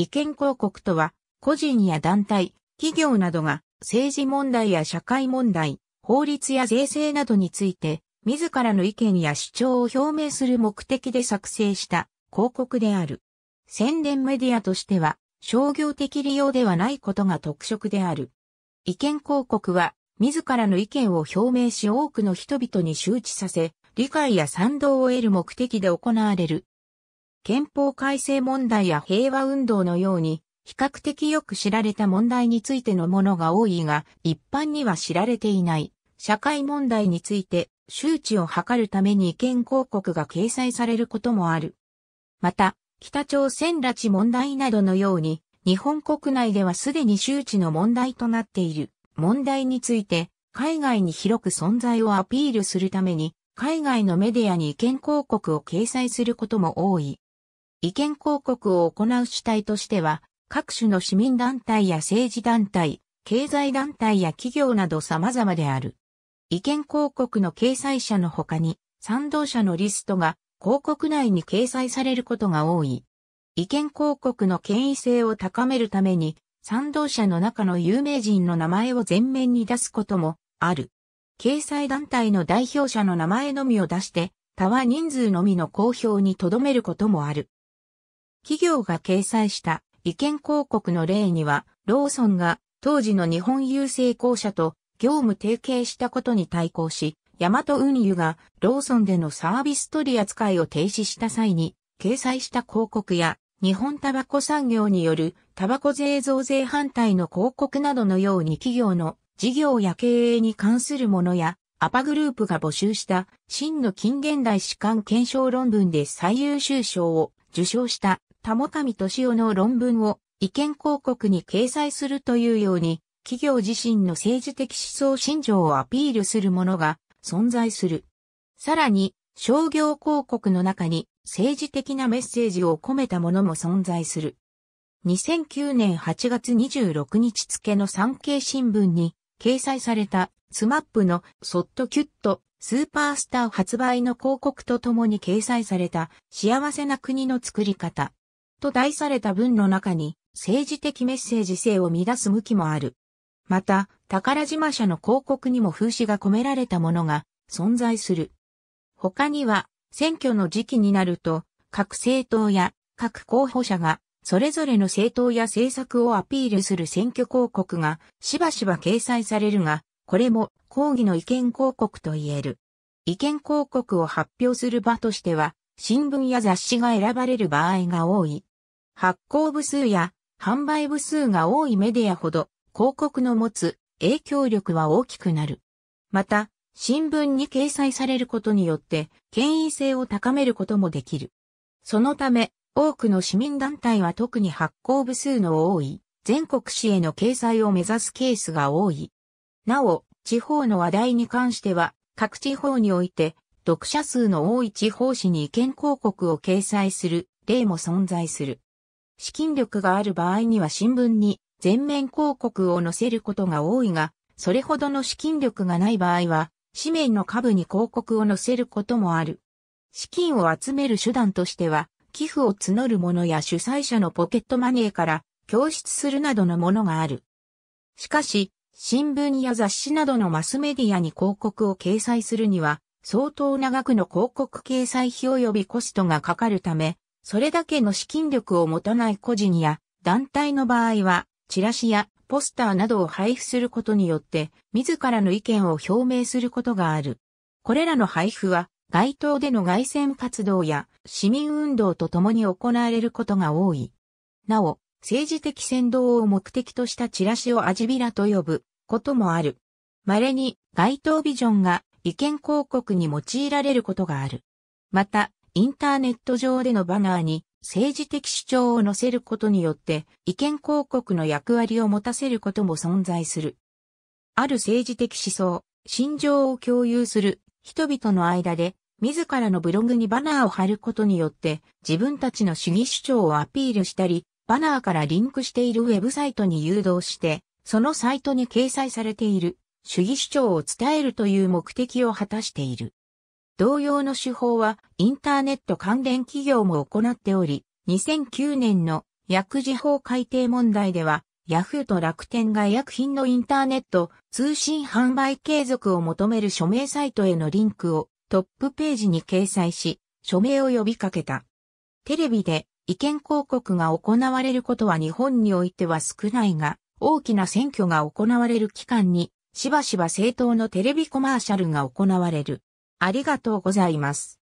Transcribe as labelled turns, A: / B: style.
A: 意見広告とは、個人や団体、企業などが政治問題や社会問題、法律や税制などについて、自らの意見や主張を表明する目的で作成した広告である。宣伝メディアとしては、商業的利用ではないことが特色である。意見広告は、自らの意見を表明し多くの人々に周知させ、理解や賛同を得る目的で行われる憲法改正問題や平和運動のように、比較的よく知られた問題についてのものが多いが、一般には知られていない、社会問題について、周知を図るために意見広告が掲載されることもある。また、北朝鮮拉致問題などのように、日本国内ではすでに周知の問題となっている問題について、海外に広く存在をアピールするために、海外のメディアに意見広告を掲載することも多い。意見広告を行う主体としては、各種の市民団体や政治団体、経済団体や企業など様々である。意見広告の掲載者の他に、賛同者のリストが広告内に掲載されることが多い。意見広告の権威性を高めるために、賛同者の中の有名人の名前を前面に出すこともある。掲載団体の代表者の名前のみを出して、他は人数のみの公表に留めることもある。企業が掲載した意見広告の例には、ローソンが当時の日本郵政公社と業務提携したことに対抗し、ヤマト運輸がローソンでのサービス取り扱いを停止した際に掲載した広告や日本タバコ産業によるタバコ税増税反対の広告などのように企業の事業や経営に関するものやアパグループが募集した真の近現代史観検証論文で最優秀賞を受賞した玉上俊夫の論文を意見広告に掲載するというように、企業自身の政治的思想信条をアピールするものが存在する。さらに、商業広告の中に政治的なメッセージを込めたものも存在する。2009年8月26日付の産経新聞に掲載されたスマップのソッとキュッとスーパースター発売の広告とともに掲載された幸せな国の作り方。と題された文の中に、政治的メッセージ性を乱す向きもある。また、宝島社の広告にも風刺が込められたものが存在する。他には、選挙の時期になると、各政党や各候補者が、それぞれの政党や政策をアピールする選挙広告がしばしば掲載されるが、これも抗議の意見広告と言える。意見広告を発表する場としては、新聞や雑誌が選ばれる場合が多い。発行部数や販売部数が多いメディアほど広告の持つ影響力は大きくなる。また、新聞に掲載されることによって権威性を高めることもできる。そのため、多くの市民団体は特に発行部数の多い全国紙への掲載を目指すケースが多い。なお、地方の話題に関しては、各地方において、読者数の多い地方紙に意見広告を掲載する例も存在する。資金力がある場合には新聞に全面広告を載せることが多いが、それほどの資金力がない場合は、紙面の下部に広告を載せることもある。資金を集める手段としては、寄付を募るものや主催者のポケットマネーから供出するなどのものがある。しかし、新聞や雑誌などのマスメディアに広告を掲載するには、相当長くの広告掲載費及びコストがかかるため、それだけの資金力を持たない個人や団体の場合は、チラシやポスターなどを配布することによって、自らの意見を表明することがある。これらの配布は、街頭での外線活動や市民運動とともに行われることが多い。なお、政治的扇動を目的としたチラシをアジビラと呼ぶこともある。稀に街頭ビジョンが意見広告に用いられることがある。また、インターネット上でのバナーに政治的主張を載せることによって意見広告の役割を持たせることも存在する。ある政治的思想、心情を共有する人々の間で自らのブログにバナーを貼ることによって自分たちの主義主張をアピールしたり、バナーからリンクしているウェブサイトに誘導して、そのサイトに掲載されている主義主張を伝えるという目的を果たしている。同様の手法はインターネット関連企業も行っており、2009年の薬事法改定問題では、ヤフーと楽天が医薬品のインターネット通信販売継続を求める署名サイトへのリンクをトップページに掲載し、署名を呼びかけた。テレビで意見広告が行われることは日本においては少ないが、大きな選挙が行われる期間に、しばしば政党のテレビコマーシャルが行われる。ありがとうございます。